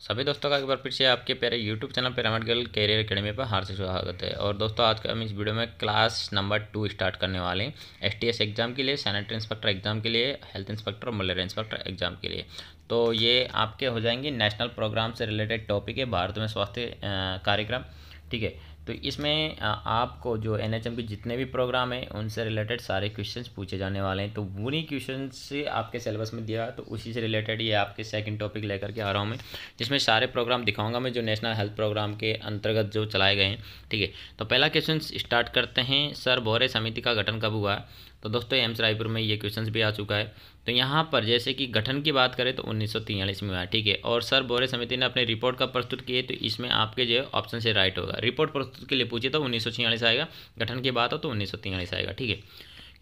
सभी दोस्तों का एक बार फिर से आपके प्यारे YouTube channel pyramid girl career academy पर हार्दिक स्वागत है और दोस्तों आज का हम इस वीडियो में क्लास नंबर टू स्टार्ट करने वाले हैं एसटीएस एग्जाम के लिए सैनिटरी इंस्पेक्टर एग्जाम के लिए हेल्थ इंस्पेक्टर और मलेरिया इंस्पेक्टर एग्जाम के लिए तो ये आपके हो जाएंगे नेशनल प्रोग्राम से रिलेटेड टॉपिक है भारत में स्वास्थ्य कार्यक्रम ठीक है तो इसमें आपको जो एन के जितने भी प्रोग्राम हैं उनसे रिलेटेड सारे क्वेश्चन पूछे जाने वाले हैं तो उन्हीं क्वेश्चन से आपके सिलेबस में दिया तो उसी से रिलेटेड ये आपके सेकंड टॉपिक लेकर के आ रहा हूँ मैं जिसमें सारे प्रोग्राम दिखाऊंगा मैं जो नेशनल हेल्थ प्रोग्राम के अंतर्गत जो चलाए गए हैं ठीक है तो पहला क्वेश्चन स्टार्ट करते हैं सर भोरे समिति का गठन कब हुआ तो दोस्तों एम्स रायपुर में ये क्वेश्चन भी आ चुका है तो यहाँ पर जैसे कि गठन की बात करें तो उन्नीस में हुआ ठीक है और सर बोरे समिति ने अपनी रिपोर्ट का प्रस्तुत किए तो इसमें आपके जो ऑप्शन से राइट होगा रिपोर्ट प्रस्तुत के लिए पूछे तो उन्नीस आएगा गठन की बात हो तो उन्नीस आएगा ठीक है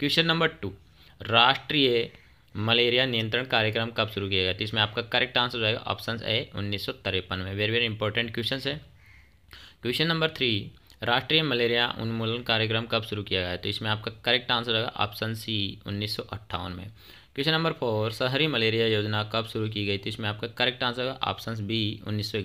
क्वेश्चन नंबर टू राष्ट्रीय मलेरिया नियंत्रण कार्यक्रम कब शुरू किया गया तो इसमें आपका करेक्ट आंसर हो जाएगा ऑप्शन ए उन्नीस में वेरी वेरी इंपॉर्टेंट क्वेश्चन है क्वेश्चन नंबर थ्री राष्ट्रीय मलेरिया उन्मूलन कार्यक्रम कब शुरू किया गया है तो इसमें आपका करेक्ट आंसर होगा ऑप्शन सी उन्नीस में क्वेश्चन नंबर फोर शहरी मलेरिया योजना कब शुरू की गई थी तो इसमें आपका करेक्ट आंसर होगा ऑप्शन बी उन्नीस में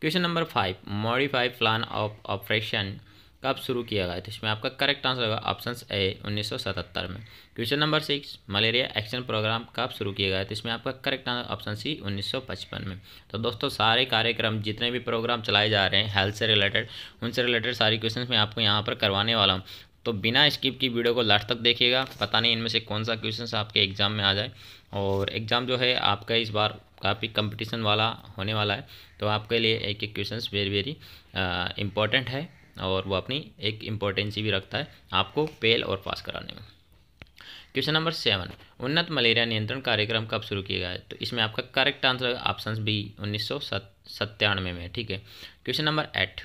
question number five modified plan of operation कब शुरू किया गया तो इसमें आपका करेक्ट आंसर होगा ऑप्शन ए 1977 में question number six malaria action programme कब शुरू किया गया तो इसमें आपका करेक्ट आंसर ऑप्शन सी 1955 में तो दोस्तों सारे कार्यक्रम जितने भी प्रोग्राम चलाए जा रहे हैं हेल्थ से रिलेटेड उनसे रिलेटेड सारी क्वेश्चन मैं आपको यहाँ पर करवाने वाला हूँ तो बिना स्किप की वीडियो को लास्ट तक देखिएगा पता नहीं इनमें से कौन सा क्वेश्चन आपके एग्ज़ाम में आ जाए और एग्ज़ाम जो है आपका इस बार काफ़ी कंपटीशन वाला होने वाला है तो आपके लिए एक एक क्वेश्चंस वेरी वेरी इंपॉर्टेंट है और वो अपनी एक इम्पोर्टेंसी भी रखता है आपको पेल और पास कराने में क्वेश्चन नंबर सेवन उन्नत मलेरिया नियंत्रण कार्यक्रम कब शुरू किया गया है तो इसमें आपका करेक्ट आंसर ऑप्शन बी उन्नीस सौ सत्तानवे में ठीक है क्वेश्चन नंबर एट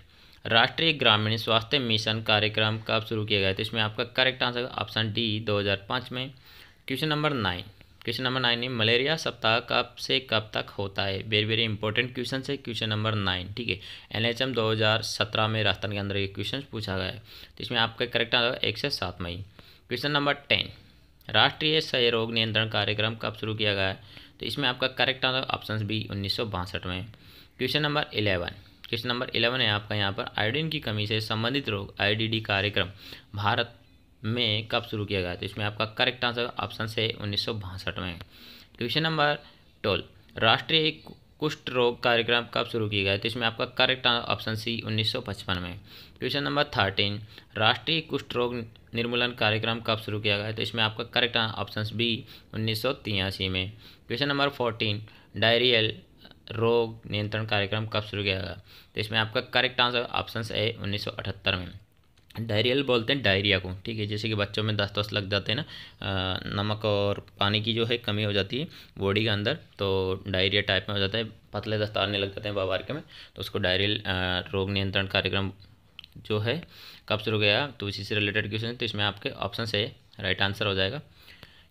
राष्ट्रीय ग्रामीण स्वास्थ्य मिशन कार्यक्रम कब शुरू किया गया तो इसमें आपका करेक्ट आंसर ऑप्शन डी 2005 में question number nine question number nine है मलेरिया सप्ताह कब से कब तक होता है वेरी वेरी इंपॉर्टेंट क्वेश्चन है क्वेश्चन नंबर नाइन ठीक है एन एच एम दो हज़ार सत्रह में राजस्थान के अंदर ये क्वेश्चन पूछा गया है तो इसमें आपका करेक्ट आंसर एक से सात मई क्वेश्चन नंबर टेन राष्ट्रीय क्षय रोग नियंत्रण कार्यक्रम कब शुरू किया गया है तो इसमें आपका करेक्ट आंसर ऑप्शन बी उन्नीस सौ बासठ में question number eleven question number eleven है आपका यहाँ पर आयोडीन की कमी से संबंधित रोग आई कार्यक्रम भारत में कब शुरू किया गया तो इसमें आपका करेक्ट आंसर ऑप्शन से उन्नीस में क्वेश्चन नंबर ट्वेल्व राष्ट्रीय कुष्ठ रोग कार्यक्रम कब शुरू किया गया तो इसमें आपका करेक्ट ऑप्शन सी 1955 में क्वेश्चन नंबर थर्टीन राष्ट्रीय कुष्ठ रोग निर्मूलन कार्यक्रम कब शुरू किया गया तो इसमें आपका करेक्ट ऑप्शन बी उन्नीस में क्वेश्चन नंबर फोर्टीन डायरियल रोग नियंत्रण कार्यक्रम कब शुरू किया गया तो इसमें आपका करेक्ट आंसर ऑप्शन ए उन्नीस में डायरियल बोलते हैं डायरिया को ठीक है जैसे कि बच्चों में दस्त लग जाते हैं ना नमक और पानी की जो है कमी हो जाती है बॉडी के अंदर तो डायरिया टाइप में हो जाता है पतले दस्त आने लग जाते हैं बाबार के में तो उसको डायरियल रोग नियंत्रण कार्यक्रम जो है कब शुरू गया तो इसी से रिलेटेड क्वेश्चन है तो इसमें आपके ऑप्शन से राइट आंसर हो जाएगा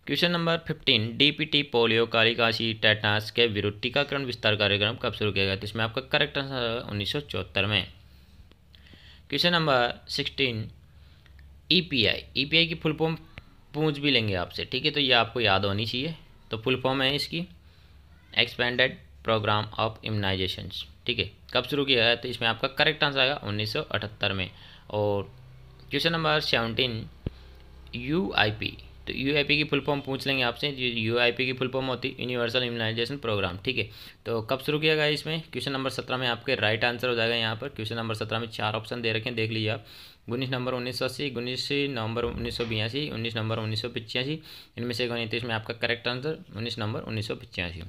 question number fifteen DPT polio काली काशी के विरुद्ध टीकाकरण विस्तार कार्यक्रम कब शुरू किया गया तो इसमें आपका करेक्ट आंसर उन्नीस सौ में question number sixteen E P I E P I की फुल फॉर्म पूछ भी लेंगे आपसे ठीक है तो ये आपको याद होनी चाहिए तो फुल फॉर्म है इसकी एक्सपेंडेड प्रोग्राम ऑफ इम्यूनाइजेशन ठीक है कब शुरू किया गया तो इसमें आपका करेक्ट आंसर आएगा 1978 में और question number seventeen U I P तो यू की फुल फॉर्म पूछ लेंगे आपसे जो यू की फुल फॉर्म होती है यूनिवर्सल इम्यूनाइजेशन प्रोग्राम ठीक है तो कब शुरू किया गया इसमें क्वेश्चन नंबर सत्रह में आपके राइट आंसर हो जाएगा यहाँ पर क्वेश्चन नंबर सत्रह में चार ऑप्शन दे रखें देख लीजिए आप उन्नीस नंबर उन्नीस सौ अस्सी उन्नीस नवंबर उन्नीस सौ बयासी उन्नीस नंबर उन्नीस सौ पचासी इनमें से उनतीस में आपका करेक्ट आंसर उन्नीस नंबर उन्नीस सौ पचासी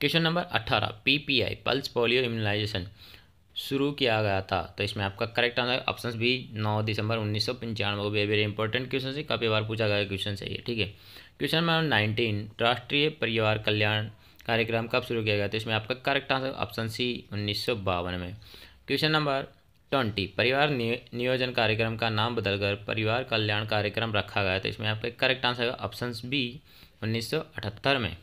क्वेश्चन नंबर अट्ठारह आई पल्स पोलियो इम्यूनाइजेशन शुरू किया गया था तो इसमें आपका करेक्ट आंसर ऑप्शन बी नौ दिसंबर उन्नीस सौ पंचानवे वो वेरी वेरी इंपॉर्टेंट क्वेश्चन है काफ़ी बार पूछा गया क्वेश्चन है ये ठीक है क्वेश्चन नंबर नाइनटीन राष्ट्रीय परिवार कल्याण कार्यक्रम कब शुरू किया गया तो इसमें आपका करेक्ट आंसर ऑप्शन सी उन्नीस में क्वेश्चन नंबर ट्वेंटी परिवार नियोजन कार्यक्रम का नाम बदलकर परिवार कल्याण कार्यक्रम रखा गया तो इसमें आपका करेक्ट आंसर ऑप्शन बी उन्नीस में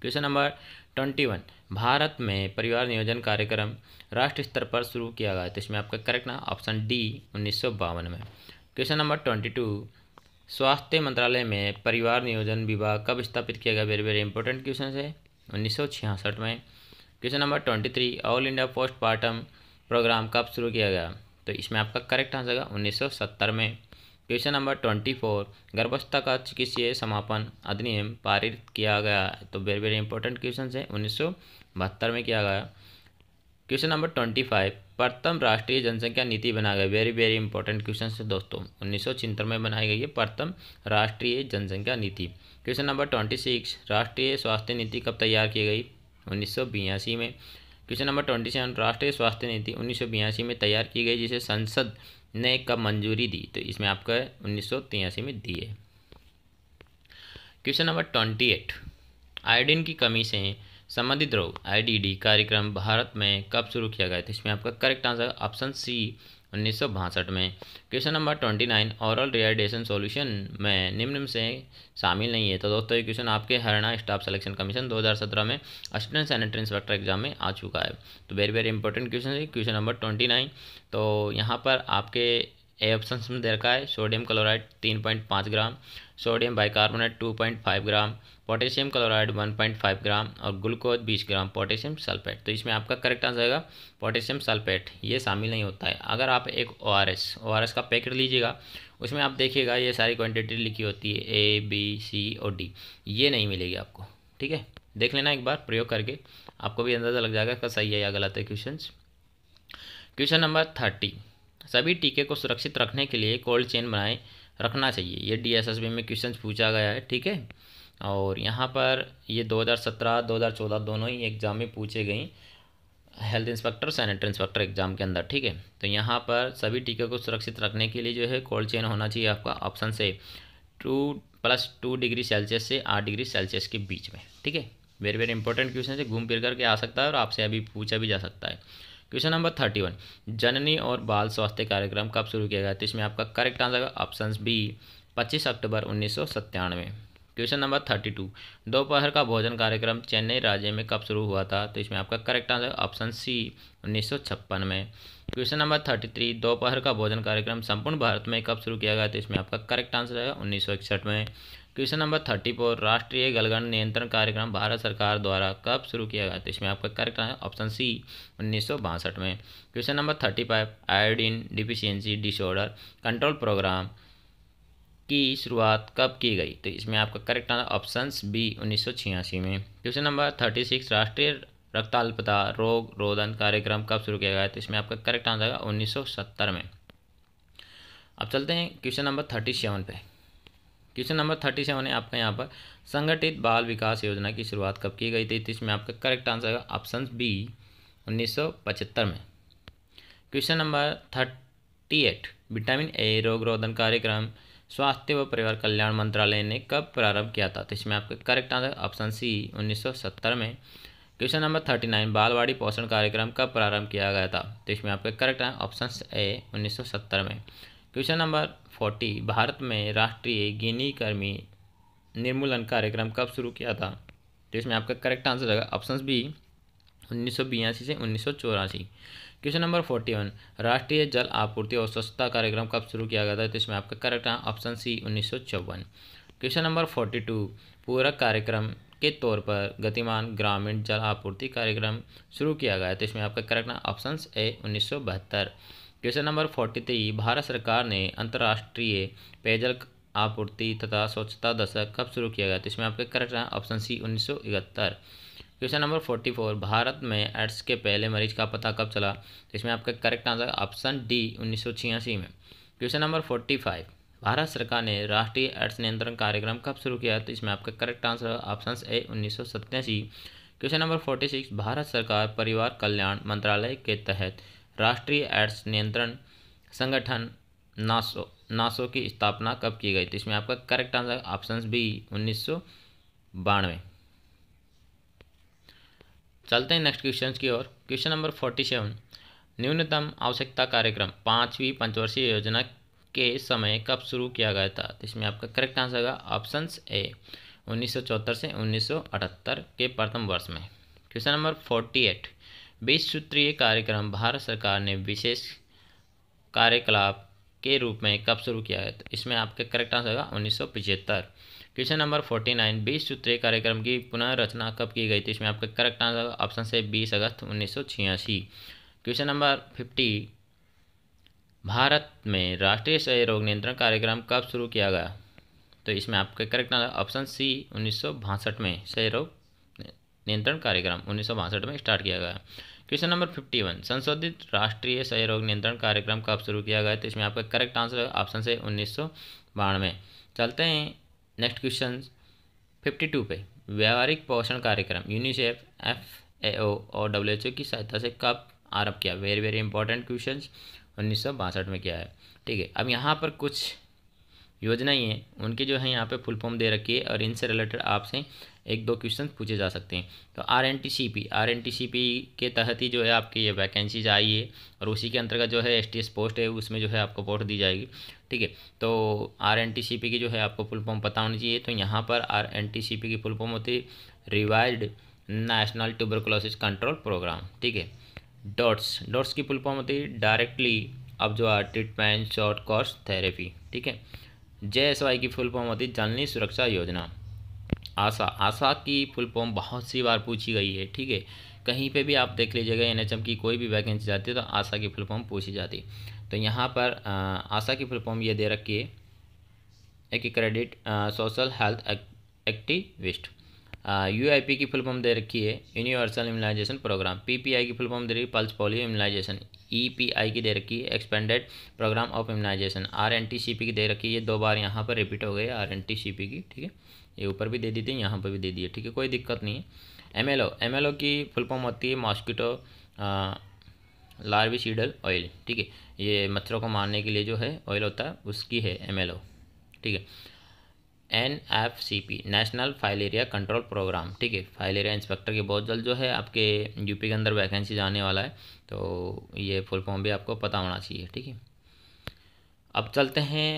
question number twenty one Bharat में परिवार नियोजन कार्यक्रम राष्ट्र स्तर पर शुरू किया गया तो इसमें आपका करेक्ट ना ऑप्शन डी उन्नीस सौ बावन में क्वेश्चन नंबर ट्वेंटी टू स्वास्थ्य मंत्रालय में परिवार नियोजन विभाग कब स्थापित किया गया वेरी वेरी इंपॉर्टेंट क्वेश्चन है उन्नीस में question number twenty three all India postmortem programme कब शुरू किया गया तो इसमें आपका करेक्ट आंसर होगा उन्नीस में क्वेश्चन नंबर ट्वेंटी फोर गर्भस्था का चिकित्सीय समापन अधिनियम पारित किया गया तो वेरी वेरी इंपॉर्टेंट क्वेश्चन है उन्नीस में किया गया क्वेश्चन नंबर ट्वेंटी फाइव प्रथम राष्ट्रीय जनसंख्या नीति बनाया गई वेरी वेरी इंपॉर्टेंट क्वेश्चन है दोस्तों उन्नीस में बनाई गई है प्रथम राष्ट्रीय जनसंख्या नीति क्वेश्चन नंबर ट्वेंटी सिक्स राष्ट्रीय स्वास्थ्य नीति कब तैयार की गई उन्नीस में क्वेश्चन नंबर ट्वेंटी सेवन राष्ट्रीय स्वास्थ्य नीति उन्नीस में तैयार की गई जिसे संसद ने कब मंजूरी दी तो इसमें आपका उन्नीस में दी है question number twenty eight iodine की कमी से संबंधित रोग आईडीडी कार्यक्रम भारत में कब शुरू किया गया था इसमें आपका करेक्ट आंसर ऑप्शन सी उन्नीस में question number twenty nine oral rehydration solution में निम्न से शामिल नहीं है तो दोस्तों ये क्वेश्चन आपके हरियाणा स्टाफ सिलेक्शन कमीशन 2017 में असिस्टेंट सैनिटरी इंस्पेक्टर एग्जाम में आ चुका है तो वेरी वेरी इंपॉर्टेंट क्वेश्चन है क्वेश्चन नंबर ट्वेंटी नाइन तो यहाँ पर आपके ए ऑप्शन में दे रखा है सोडियम क्लोराइड तीन पॉइंट पाँच gram sodium bicarbonate two point five gram potassium chloride one point five gram और ग्लूकोज बीस ग्राम पोटेशियम सल्फेट तो इसमें आपका करेक्ट आंसर आएगा पोटेशियम सल्फेट ये शामिल नहीं होता है अगर आप एक O R S O R S का पैकेट लीजिएगा उसमें आप देखिएगा ये सारी क्वान्टिटी लिखी होती है ए बी सी और डी ये नहीं मिलेगी आपको ठीक है देख लेना एक बार प्रयोग करके आपको भी अंदाज़ा लग जाएगा इसका सही है या गलत है क्वेश्चन क्वेश्चन नंबर थर्टी सभी टीके को सुरक्षित रखने के लिए कोल्ड चेन बनाए रखना चाहिए ये डी में क्वेश्चन पूछा गया है ठीक है और यहाँ पर ये 2017 2014 दोनों ही एग्ज़ाम में पूछे गई health inspector sanitary inspector exam के अंदर ठीक है तो यहाँ पर सभी टीके को सुरक्षित रखने के लिए जो है कोल्ड चेन होना चाहिए आपका option C two plus two degree celsius से आठ डिग्री सेल्सियस के बीच में ठीक है वेरी वेरी इंपॉर्टेंट क्वेश्चन से घूम फिर करके आ सकता है और आपसे अभी पूछा भी जा सकता है क्वेश्चन नंबर थर्टी वन जननी और बाल स्वास्थ्य कार्यक्रम कब शुरू किया गया तो इसमें आपका करेक्ट आंसर होगा ऑप्शन बी पच्चीस अक्टूबर उन्नीस क्वेश्चन नंबर थर्टी टू दोपहर का भोजन कार्यक्रम चेन्नई राज्य में कब शुरू हुआ था तो इसमें आपका करेक्ट आंसर ऑप्शन सी उन्नीस में क्वेश्चन नंबर थर्टी थ्री दोपहर का भोजन कार्यक्रम संपूर्ण भारत में कब शुरू किया गया तो इसमें आपका करेक्ट आंसर है उन्नीस सौ इकसठ में क्वेश्चन नंबर थर्टी फोर राष्ट्रीय गलगन नियंत्रण कार्यक्रम भारत सरकार द्वारा कब शुरू किया गया तो इसमें आपका करेक्ट है ऑप्शन सी उन्नीस में question number thirty five iodine deficiency disorder control programme की शुरुआत कब की गई तो इसमें आपका करेक्ट आंसर ऑप्शन बी उन्नीस में क्वेश्चन नंबर थर्टी सिक्स राष्ट्रीय रक्ताल्पता रोग रोधन कार्यक्रम कब शुरू किया गया तो इसमें आपका करेक्ट आंसर आएगा 1970 में अब चलते हैं क्वेश्चन नंबर थर्टी सेवन पर क्वेश्चन नंबर थर्टी सेवन है आपका यहाँ पर संगठित बाल विकास योजना की शुरुआत कब की गई थी तो इसमें आपका करेक्ट आंसर है ऑप्शन बी 1975 में question number thirty eight vitamin A रोग रोधन कार्यक्रम स्वास्थ्य व परिवार कल्याण मंत्रालय ने कब प्रारंभ किया था तो इसमें आपका करेक्ट आंसर ऑप्शन सी सत्तर में क्वेश्चन नंबर थर्टी नाइन बालवाड़ी पोषण कार्यक्रम कब प्रारंभ किया गया था तो इसमें आपका करेक्ट आंसर ऑप्शन ए सत्तर में क्वेश्चन नंबर फोर्टी भारत में राष्ट्रीय गिनी कर्मी निर्मूलन कार्यक्रम कब शुरू किया था तो इसमें आपका करेक्ट आंसर होगा ऑप्शन बी उन्नीस से उन्नीस क्वेश्चन नंबर फोर्टी वन राष्ट्रीय जल आपूर्ति और स्वच्छता कार्यक्रम कब शुरू किया गया था तो इसमें आपका करेक्ट ऑप्शन सी उन्नीस क्वेश्चन नंबर फोर्टी टू पूरक कार्यक्रम के तौर पर गतिमान ग्रामीण जल आपूर्ति कार्यक्रम शुरू किया गया तो इसमें आपका करेक्ट ऑप्शन ए उन्नीस question number forty three Bharat सरकार ने अंतर्राष्ट्रीय पेयजल आपूर्ति तथा स्वच्छता दशक कब शुरू किया गया तो इसमें आपके करेक्ट है ऑप्शन सी उन्नीस question number forty four Bharat में एड्स के पहले मरीज का पता कब चला तो इसमें आपका करेक्ट आंसर ऑप्शन डी उन्नीस में question number forty five Bharat सरकार ने राष्ट्रीय एड्स नियंत्रण कार्यक्रम कब शुरू किया तो इसमें आपका करेक्ट आंसर ऑप्शन ए उन्नीस question number forty six Bharat सरकार परिवार कल्याण मंत्रालय के तहत राष्ट्रीय एड्स नियंत्रण संगठन नासो नासो की स्थापना कब की गई तो इसमें आपका करेक्ट आंसर ऑप्शन बी उन्नीस बानवे चलते हैं नेक्स्ट क्वेश्चन की ओर क्वेश्चन नंबर फोर्टी सेवन न्यूनतम आवश्यकता कार्यक्रम पाँचवीं पंचवर्षीय योजना के समय कब शुरू किया गया था तो इसमें आपका करेक्ट आंसर होगा ऑप्शन ए 1974 से 1978 के प्रथम वर्ष में क्वेश्चन नंबर फोर्टी एट बीस सूत्रीय कार्यक्रम भारत सरकार ने विशेष कार्यकलाप के रूप में कब शुरू किया है तो इसमें आपका करेक्ट आंसर होगा उन्नीस क्वेश्चन नंबर फोर्टी नाइन बीस सूत्रीय कार्यक्रम की पुनर्रचना कब की गई थी इसमें आपका करेक्ट आंसर होगा ऑप्शन से बीस अगस्त उन्नीस क्वेश्चन नंबर फिफ्टी भारत में राष्ट्रीय क्षय रोग नियंत्रण कार्यक्रम कब शुरू किया गया तो इसमें आपका करेक्ट आंसर ऑप्शन सी उन्नीस में क्षय रोग नियंत्रण कार्यक्रम उन्नीस में स्टार्ट किया गया क्वेश्चन नंबर फिफ्टी वन संशोधित राष्ट्रीय क्षय रोग नियंत्रण कार्यक्रम कब शुरू किया गया तो इसमें आपका करेक्ट आंसर है ऑप्शन से उन्नीस चलते हैं नेक्स्ट क्वेश्चन फिफ्टी टू पे व्यावहारिक पोषण कार्यक्रम यूनिसेफ एफ ए ओ और डब्ल्यू एच ओ की सहायता से कब आरंभ किया वेरी वेरी इंपॉर्टेंट क्वेश्चन उन्नीस में किया है ठीक है अब यहाँ पर कुछ योजना हैं उनके जो है यहाँ पे फुल फॉर्म दे रखी है और इनसे रिलेटेड आपसे एक दो क्वेश्चन पूछे जा सकते हैं तो R N T C P R N T C P के तहत ही जो है आपकी ये वैकेंसीज आई है और उसी के अंतर्गत जो है एस टी एस पोस्ट है उसमें जो है आपको पोस्ट दी जाएगी ठीक है तो R N T C P की जो है आपको फुल फॉर्म पता होनी चाहिए तो यहाँ पर R N T C P की फुल फॉर्म होती है revised national tuberculosis control programme ठीक है डॉट्स डॉट्स की फुल फॉर्म होती है डायरेक्टली अब जो है ट्रीटमेंट शॉर्ट कोर्स थेरेपी ठीक है जे एस वाई की फुल फॉर्म होती जननी सुरक्षा योजना आशा आशा की फुल फॉर्म बहुत सी बार पूछी गई है ठीक है कहीं पे भी आप देख लीजिएगा एन की कोई भी वैकेंसी जाती है तो आशा की फुल फॉर्म पूछी जाती तो यहाँ पर आशा की फुल फॉर्म ये दे रखी है accredited social health activist P की फुल फॉर्म दे रखी है यूनिवर्सल इम्यूनाइजेशन प्रोग्राम पीपीआई की फुल फॉर्म दे रही है पल्स पोलियो इम्यूनाइजेशन ईपीआई की दे रखी है expanded programme of immunisation RNTCP की दे रखी है ये दो बार यहाँ पर रिपीट हो गई आरएनटीसीपी की ठीक है ये ऊपर भी दे दी थी यहाँ पर भी दे दी है ठीक है कोई दिक्कत नहीं है एल ओ की फुल फॉर्म होती है मॉस्किटो सीडल ऑयल ठीक है ये मच्छरों को मारने के लिए जो है ऑयल होता है उसकी है ओ ठीक है N F C P national filaria control programme ठीक है फाइलेरिया इंस्पेक्टर की बहुत जल्द जो है आपके यूपी के अंदर वैकेंसी जाने वाला है तो ये फुल फॉर्म भी आपको पता होना चाहिए ठीक है अब चलते हैं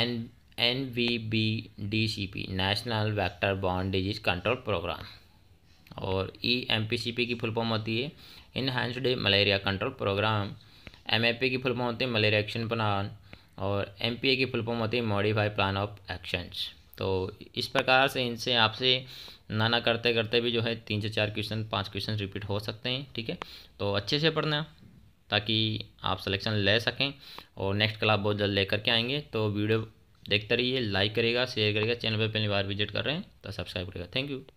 N N V B D C P national vector बॉन्ड डिजीज कंट्रोल प्रोग्राम और E M P C P की फुल फॉर्म होती है enhanced malaria control programme M A P की फुल फॉर्म होती है मलेरिया एक्शन प्लान और M P A की फुल फॉर्म होती है मॉडिफाई प्लान ऑफ एक्शंस तो इस प्रकार से इनसे आपसे नाना करते करते भी जो है तीन से चार क्वेश्चन पाँच क्वेश्चन रिपीट हो सकते हैं ठीक है तो अच्छे से पढ़ना ताकि आप सिलेक्शन ले सकें और नेक्स्ट क्लास बहुत जल्द लेकर के आएंगे तो वीडियो देखते रहिए लाइक करेगा शेयर करेगा चैनल पर पहली बार विजिट कर रहे हैं तो सब्सक्राइब करेगा थैंक यू